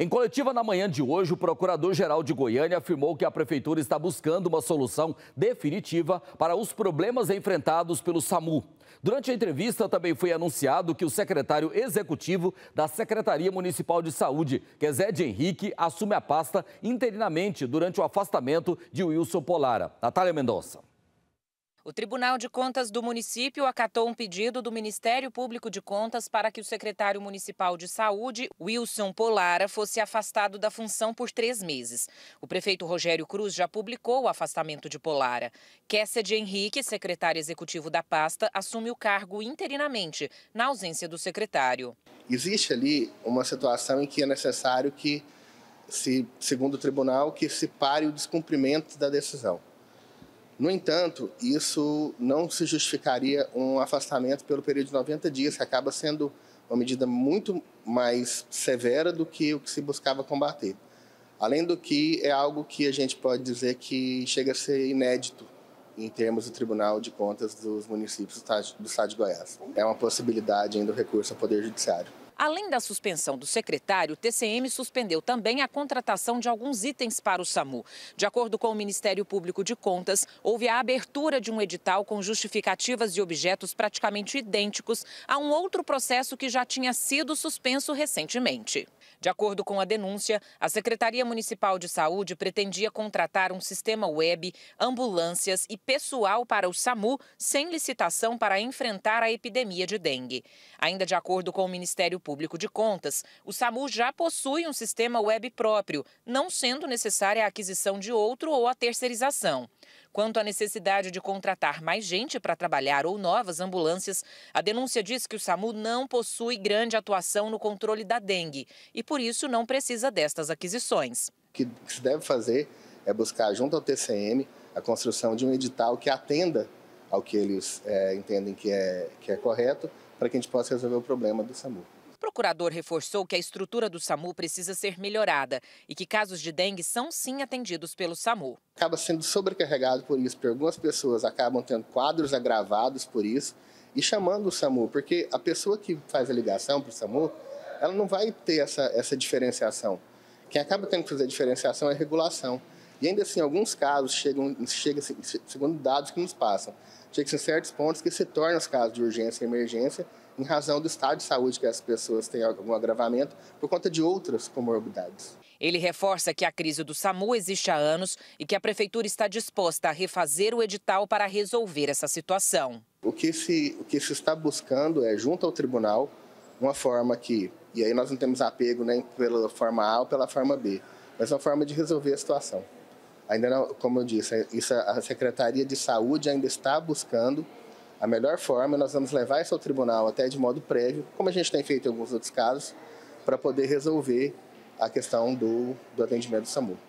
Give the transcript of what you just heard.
Em coletiva na manhã de hoje, o procurador-geral de Goiânia afirmou que a prefeitura está buscando uma solução definitiva para os problemas enfrentados pelo SAMU. Durante a entrevista, também foi anunciado que o secretário executivo da Secretaria Municipal de Saúde, Quezé Henrique, assume a pasta interinamente durante o afastamento de Wilson Polara. Natália Mendonça. O Tribunal de Contas do município acatou um pedido do Ministério Público de Contas para que o secretário municipal de saúde, Wilson Polara, fosse afastado da função por três meses. O prefeito Rogério Cruz já publicou o afastamento de Polara. de Henrique, secretário executivo da pasta, assume o cargo interinamente, na ausência do secretário. Existe ali uma situação em que é necessário que, se, segundo o tribunal, que se pare o descumprimento da decisão. No entanto, isso não se justificaria um afastamento pelo período de 90 dias, que acaba sendo uma medida muito mais severa do que o que se buscava combater. Além do que, é algo que a gente pode dizer que chega a ser inédito em termos do Tribunal de Contas dos municípios do Estado de Goiás. É uma possibilidade ainda o recurso ao Poder Judiciário. Além da suspensão do secretário, o TCM suspendeu também a contratação de alguns itens para o SAMU. De acordo com o Ministério Público de Contas, houve a abertura de um edital com justificativas e objetos praticamente idênticos a um outro processo que já tinha sido suspenso recentemente. De acordo com a denúncia, a Secretaria Municipal de Saúde pretendia contratar um sistema web, ambulâncias e pessoal para o SAMU sem licitação para enfrentar a epidemia de dengue. Ainda de acordo com o Ministério Público de Contas, o SAMU já possui um sistema web próprio, não sendo necessária a aquisição de outro ou a terceirização. Quanto à necessidade de contratar mais gente para trabalhar ou novas ambulâncias, a denúncia diz que o SAMU não possui grande atuação no controle da dengue e, por isso, não precisa destas aquisições. O que se deve fazer é buscar, junto ao TCM, a construção de um edital que atenda ao que eles é, entendem que é, que é correto, para que a gente possa resolver o problema do SAMU. O procurador reforçou que a estrutura do SAMU precisa ser melhorada e que casos de dengue são sim atendidos pelo SAMU. Acaba sendo sobrecarregado por isso, porque algumas pessoas acabam tendo quadros agravados por isso e chamando o SAMU, porque a pessoa que faz a ligação para o SAMU, ela não vai ter essa, essa diferenciação. Quem acaba tendo que fazer a diferenciação é a regulação. E ainda assim, alguns casos chegam, chega, segundo dados que nos passam, chega em certos pontos que se tornam os casos de urgência e emergência em razão do estado de saúde que as pessoas têm algum agravamento por conta de outras comorbidades. Ele reforça que a crise do SAMU existe há anos e que a prefeitura está disposta a refazer o edital para resolver essa situação. O que se, o que se está buscando é, junto ao tribunal, uma forma que, e aí nós não temos apego nem pela forma A ou pela forma B, mas uma forma de resolver a situação. Ainda não, como eu disse, isso, é, é, a Secretaria de Saúde ainda está buscando a melhor forma, é nós vamos levar isso ao tribunal até de modo prévio, como a gente tem feito em alguns outros casos, para poder resolver a questão do, do atendimento do SAMU.